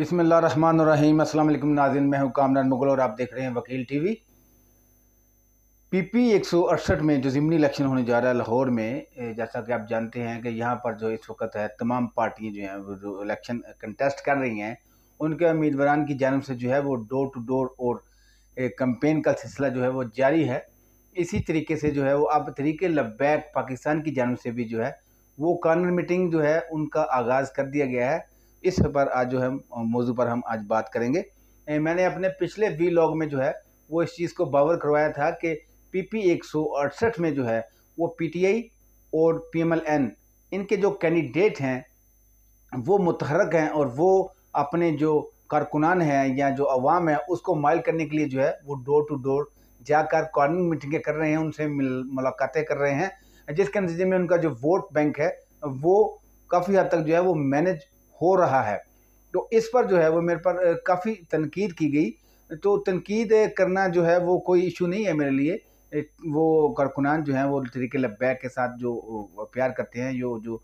rim असल नाजिन मैं हूँ कामरान मुगल और आप देख रहे हैं वकील टीवी पीपी 168 में जो ज़िमनी इलेक्शन होने जा रहा है लाहौर में जैसा कि आप जानते हैं कि यहाँ पर जो इस वक्त है तमाम पार्टियाँ जो हैं जो इलेक्शन कंटेस्ट कर रही हैं उनके उम्मीदवार की जानब से जो है वो डोर टू डोर और कम्पेन का सिलसिला जो है वो जारी है इसी तरीके से जो है वो अब तरीके लब्बैक पाकिस्तान की जानब से भी जो है वो कॉर्नर मीटिंग जो है उनका आगाज़ कर दिया गया है इस पर आज जो है मौजू पर हम आज बात करेंगे मैंने अपने पिछले वी लॉग में जो है वो इस चीज़ को बावर करवाया था कि पी पी एक सौ अड़सठ में जो है वो पी टी आई और पी एम एल एन इनके जो कैंडिडेट हैं वो मुतहरक हैं और वो अपने जो कारकुनान हैं या जो अवाम है उसको माइल करने के लिए जो है वो डोर टू डोर जाकर कॉर्निंग मीटिंगें कर रहे हैं उनसे मुलाकातें कर रहे हैं जिसके नतीजे में उनका जो वोट बैंक है वो काफ़ी हद तक जो है वो मैनेज हो रहा है तो इस पर जो है वो मेरे पर काफ़ी तनकीद की गई तो तनकीद करना जो है वो कोई इशू नहीं है मेरे लिए वो कारकुनान जो हैं वो तरीके लब्बैक के साथ जो प्यार करते हैं जो जो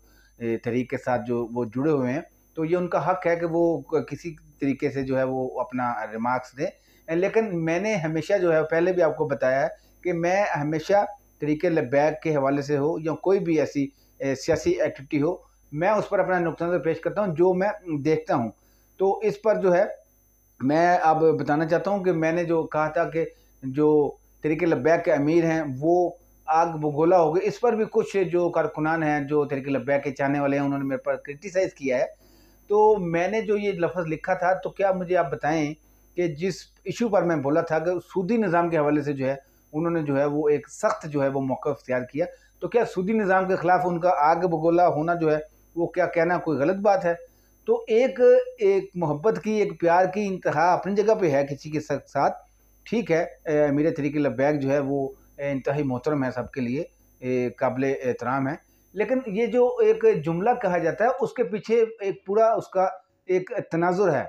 तरीक के साथ जो वो जुड़े हुए हैं तो ये उनका हक है कि वो किसी तरीके से जो है वो अपना रिमार्क्स दें लेकिन मैंने हमेशा जो है पहले भी आपको बताया है कि मैं हमेशा तरीके लब्बैक के हवाले से हो या कोई भी ऐसी सियासी एक्टिविटी हो मैं उस पर अपना नुकसान तो पेश करता हूँ जो मैं देखता हूँ तो इस पर जो है मैं अब बताना चाहता हूँ कि मैंने जो कहा था कि जो तरीके लब्बैक के अमीर हैं वो आग बगोला हो गई इस पर भी कुछ जो कारकुनान हैं जो तरीके लब्बैक के चाहने वाले हैं उन्होंने मेरे पर क्रिटिसाइज़ किया है तो मैंने जो ये लफ्ज़ लिखा था तो क्या मुझे आप बताएं कि जिस इशू पर मैं बोला था कि सूदी निज़ाम के हवाले से जो है उन्होंने जो है वो एक सख्त जो है वो मौका अख्तियार किया तो क्या सूदी निज़ाम के ख़िलाफ़ उनका आग बगोला होना जो है वो क्या कहना कोई गलत बात है तो एक एक मोहब्बत की एक प्यार की इंतहा अपनी जगह पे है किसी के साथ ठीक है मेरे तरीके लबैग जो है वो इंतहाई मोहतरम है सबके लिए काबिल एहतराम है लेकिन ये जो एक जुमला कहा जाता है उसके पीछे एक पूरा उसका एक तनाजुर है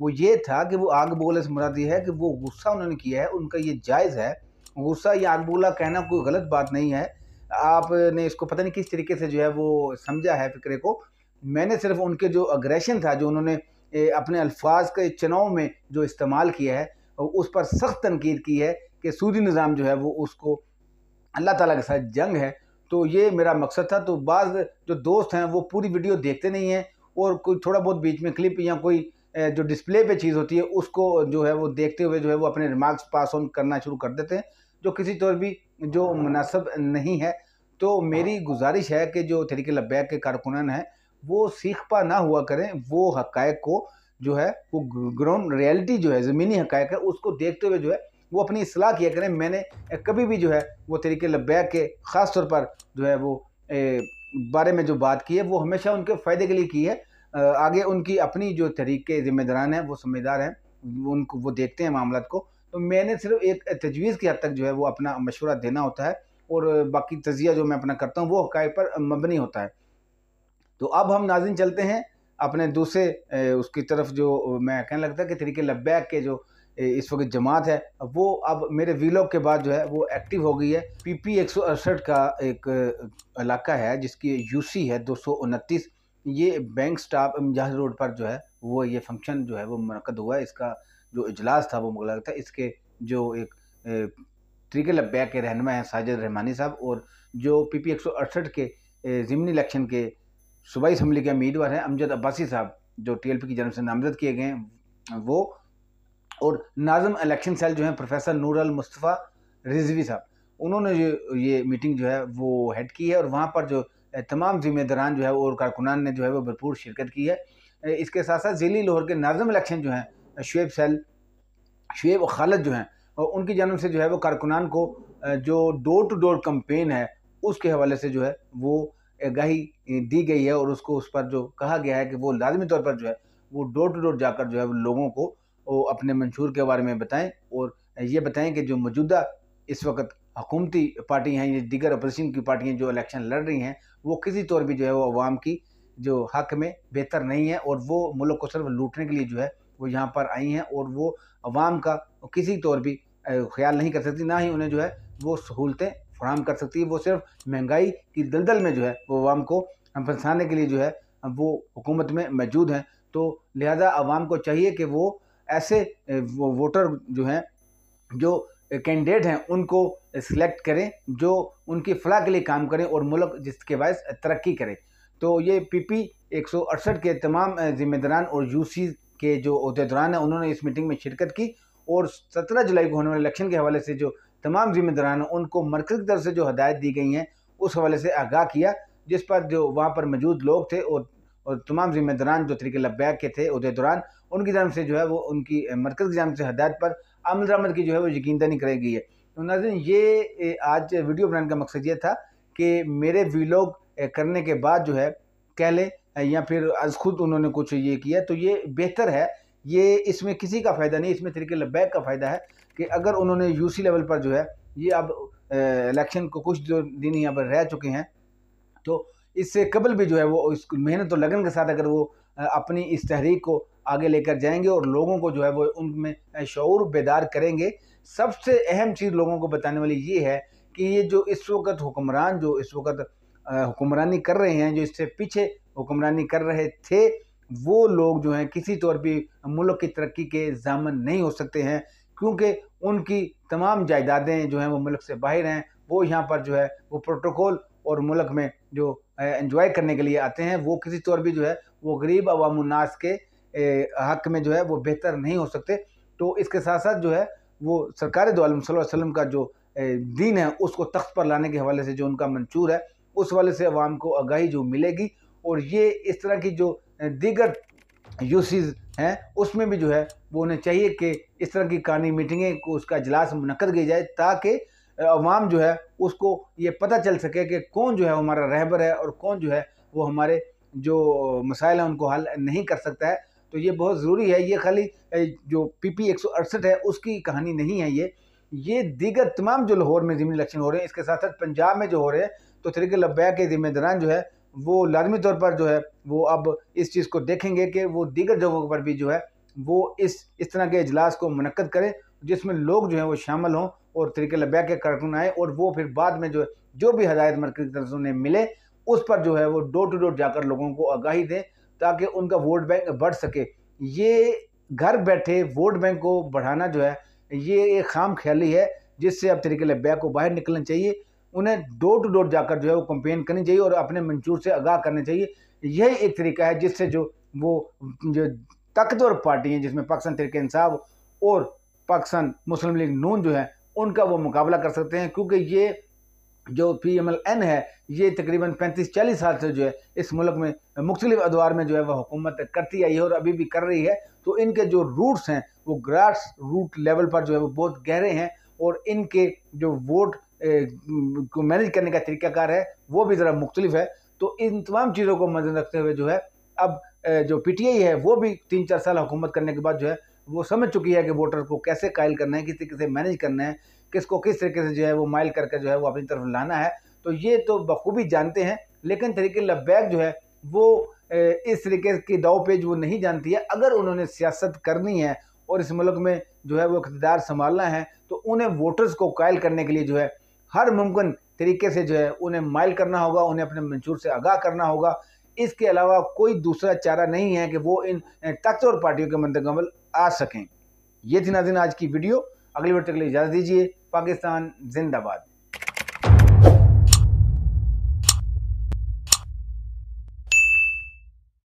वो ये था कि वो आग बोले से मुरादी है कि वो गुस्सा उन्होंने किया है उनका ये जायज़ है गुस्सा या आग बोला कहना कोई गलत बात नहीं है आपने इसको पता नहीं किस तरीके से जो है वो समझा है फिक्रे को मैंने सिर्फ उनके जो अग्रेशन था जो उन्होंने अपने अल्फाज के चुनाव में जो इस्तेमाल किया है उस पर सख्त तनकीद की है कि सूदी निज़ाम जो है वो उसको अल्लाह ताला के साथ जंग है तो ये मेरा मकसद था तो बाद जो दोस्त हैं वो पूरी वीडियो देखते नहीं हैं और कोई थोड़ा बहुत बीच में क्लिप या कोई जो डिस्प्ले पे चीज़ होती है उसको जो है वो देखते हुए जो है वो अपने रिमार्क्स पास ऑन करना शुरू कर देते हैं जो किसी तौर भी जो मुनासब नहीं है तो मेरी गुजारिश है कि जो तरीके लब्बैक के कारकुनान हैं वो सीख पा ना हुआ करें वो हकायक को जो है वो ग्राउंड रियलिटी जो है ज़मीनी हकायक है उसको देखते हुए जो है वो अपनी असलाह किया करें मैंने कभी भी जो है वो तरीके लब्बैक के ख़ास तौर पर जो है वो ए, बारे में जो बात की है वो हमेशा उनके फ़ायदे के लिए की है आगे उनकी अपनी जो तरीके ज़िम्मेदारान हैं वो समझदार हैं उनको वो देखते हैं मामला को तो मैंने सिर्फ एक तजवीज़ की हद तक जो है वो अपना मशवरा देना होता है और बाकी तजिया जो मैं अपना करता हूँ वो हकाई पर मबनी होता है तो अब हम नाजिन चलते हैं अपने दूसरे उसकी तरफ जो मैं कहने लगता कि तरीके लब्बैक के जो इस वक्त जमात है वो अब मेरे वीलॉग के बाद जो है वो एक्टिव हो गई है पी पी एक सौ अड़सठ का एक इलाका है जिसकी यूसी है दो सौ उनतीस ये बैंक स्टाफ मिजाज रोड पर जो है वो ये फंक्शन जो है वो मनकद हुआ है इसका जो इजलास था वो मुगल था इसके जो एक त्रिगल अब्बया के रहनमा हैं साजिद रहमानी साहब और जो पी पी एक सौ अड़सठ के ज़मनी इलेक्शन के सूबाई इसम्बली के उम्मीदवार हैं अमजद अब्बासी साहब जो टी एल पी की जन्म से नामजद किए गए हैं वो और नाजम इलेक्शन सेल जो हैं प्रोफेसर नूर अल मुस्तफ़ा रिजवी साहब उन्होंने जो ये मीटिंग जो है वो हेड की है और वहाँ पर जो तमाम जिम्मेदारान जो है और कारकुनान ने जो है वो भरपूर शिरकत की है इसके साथ साथ ज़िली लाहौर के नाजम इलेक्शन जो हैं शुएब सेल शुएब और खालद जो हैं और उनकी जन्म से जो है वो कारकुनान को जो डोर टू डोर कम्पेन है उसके हवाले से जो है वो आगाही दी गई है और उसको उस पर जो कहा गया है कि वो लाजमी तौर पर जो है वो डोर टू डोर जाकर जो है वो लोगों को वो अपने मंशूर के बारे में बताएँ और ये बताएँ कि जो मौजूदा इस वक्त हकूमती पार्टियाँ हैं या दीगर अपोजिशन की पार्टियाँ जो इलेक्शन लड़ रही हैं वो किसी तौर भी जो है वो आवाम की जो हक में बेहतर नहीं है और वो मुल्क को सिर्फ लूटने के लिए जो है वो यहाँ पर आई हैं और वो अवाम का किसी तौर भी ख्याल नहीं कर सकती ना ही उन्हें जो है वो सहूलतें फ्राहम कर सकती है वो सिर्फ महंगाई की दलदल में जो है वो अवाम को फंसाने के लिए जो है वो हुकूमत में मौजूद हैं तो लिहाजा अवाम को चाहिए कि वो ऐसे वो वोटर जो हैं जो कैंडिडेट हैं उनको सिलेक्ट करें जो उनकी फलाह के लिए काम करें और मुल्क जिसके बायस तरक्की करें तो ये पीपी 168 के तमाम ज़िम्मेदारान और यूसी के जो अहदेदारान हैं उन्होंने इस मीटिंग में शिरकत की और सत्रह जुलाई को होने वाले इलेक्शन के हवाले से जो तमाम जिम्मेदारान हैं उनको मरकज की तरफ से जो हदायत दी गई हैं उस हवाले से आगाह किया जिस पर जो वहाँ पर मौजूद लोग थे और और तमाम जिम्मेदारान जो तरीके लब्बैक के थे अहदे दौरान उनकी जान से जो है वो उनकी मरकज़ की जान से हदायत पर आमद दरामद की जो है वो यकीन कराई गई है तो नाजन ये आज वीडियो बनाने का मकसद ये था कि मेरे वीलॉग करने के बाद जो है कह लें या फिर आज खुद उन्होंने कुछ ये किया तो ये बेहतर है ये इसमें किसी का फ़ायदा नहीं इसमें तरीके लब्बैक का फ़ायदा है कि अगर उन्होंने यूसी लेवल पर जो है ये अब इलेक्शन को कुछ जो दिन यहाँ पर रह चुके हैं तो इससे कबल भी जो है वो इस मेहनत और लगन के साथ अगर वो अपनी इस तहरीक को आगे लेकर जाएंगे और लोगों को जो है वो उनमें शौर बेदार करेंगे सबसे अहम चीज़ लोगों को बताने वाली ये है कि ये जो इस वक्त हुक्मरान जो इस वक्त हुक्मरानी कर रहे हैं जो इससे पीछे हुक्मरानी कर रहे थे वो लोग जो हैं किसी तौर पर मुल्क की तरक्की के जामन नहीं हो सकते हैं क्योंकि उनकी तमाम जायदादें जो हैं वो मुल्क से बाहर हैं वो यहाँ पर जो है वो प्रोटोकॉल और मुल्क में जो एंजॉय करने के लिए आते हैं वो किसी तौर भी जो है वो गरीब अवामनास के हक में जो है वो बेहतर नहीं हो सकते तो इसके साथ साथ जो है वो सरकार दोम वसम का जो दीन है उसको तख्त पर लाने के हवाले से जो उनका मंशूर है उस वाले से अवाम को आगाही जो मिलेगी और ये इस तरह की जो दीगर यूसेज हैं उसमें भी जो है वो उन्हें चाहिए कि इस तरह की कानी मीटिंगें को उसका इजलास मुनद किया जाए ताकि अवाम जो है उसको ये पता चल सके कि कौन जो है हमारा रहबर है और कौन जो है वो हमारे जो मसाइल हैं उनको हल नहीं कर सकता है तो ये बहुत ज़रूरी है ये खाली जो पी पी एक सौ अड़सठ है उसकी कहानी नहीं है ये ये दीगर तमाम जो लाहौर में ज़मीनी इलेक्शन हो रहे हैं इसके साथ साथ पंजाब में जो हो रहे हैं तो तरीके लब्बैक के ज़िम्मेदारान जो है वो लाजमी तौर पर जो है वो अब इस चीज़ को देखेंगे कि वो दीगर जगहों पर भी जो है वो इस इस तरह के अजलास को मनक़द करें जिसमें लोग जो हैं वो शामिल हों और तरीके लब्या के कार्टून आए और वो फिर बाद में जो जो भी हदायत मरकज़ की तरफ उन्हें मिले उस पर जो है वो डोर टू डोर जाकर लोगों को आगाही दें ताकि उनका वोट बैंक बढ़ सके ये घर बैठे वोट बैंक को बढ़ाना जो है ये एक खाम ख्याली है जिससे अब तरीके लब्या को बाहर निकलना चाहिए उन्हें डोर टू डोर जाकर जो है वो कंप्लेन करनी चाहिए और अपने मंजूर से आगाह करना चाहिए यही एक तरीका है जिससे जो वो जो ताकतवर पार्टी हैं जिसमें पाकिस्तान तरीके इंसाफ और पाकिस्तान मुस्लिम लीग नून जो है उनका वो मुकाबला कर सकते हैं क्योंकि ये जो पी एम एल एन है ये तकरीबन पैंतीस चालीस साल से जो है इस मुल्क में मुख्तलिफ अदवार में जो है वह हुकूमत करती आई है और अभी भी कर रही है तो इनके जो रूट्स हैं वो ग्रास रूट लेवल पर जो है वो बहुत गहरे हैं और इनके जो वोट को मैनेज करने का तरीकाकार है वो भी ज़रा मुख्तलिफ है तो इन तमाम चीज़ों को मद्द रखते हुए जो है अब जो पीटीआई है वो भी तीन चार साल हुकूमत करने के बाद जो है वो समझ चुकी है कि वोटर को कैसे कायल करना है किस तरीके से मैनेज करना है किसको किस तरीके से जो है वो माइल करके जो है वो अपनी तरफ लाना है तो ये तो बखूबी जानते हैं लेकिन तरीके लब्बैक जो है वो इस तरीके की दाव पेज वो नहीं जानती है अगर उन्होंने सियासत करनी है और इस मुल्क में जो है वो इकतदार संभालना है तो उन्हें वोटर्स को कायल करने के लिए जो है हर मुमकिन तरीके से जो है उन्हें माइल करना होगा उन्हें अपने मंशूर से आगाह करना होगा इसके अलावा कोई दूसरा चारा नहीं है कि वो इन ताकतवर पार्टियों के मंतकमल आ सकें ये थी नाजिन आज की वीडियो अगली बार तक के लिए इजाज़त दीजिए पाकिस्तान जिंदाबाद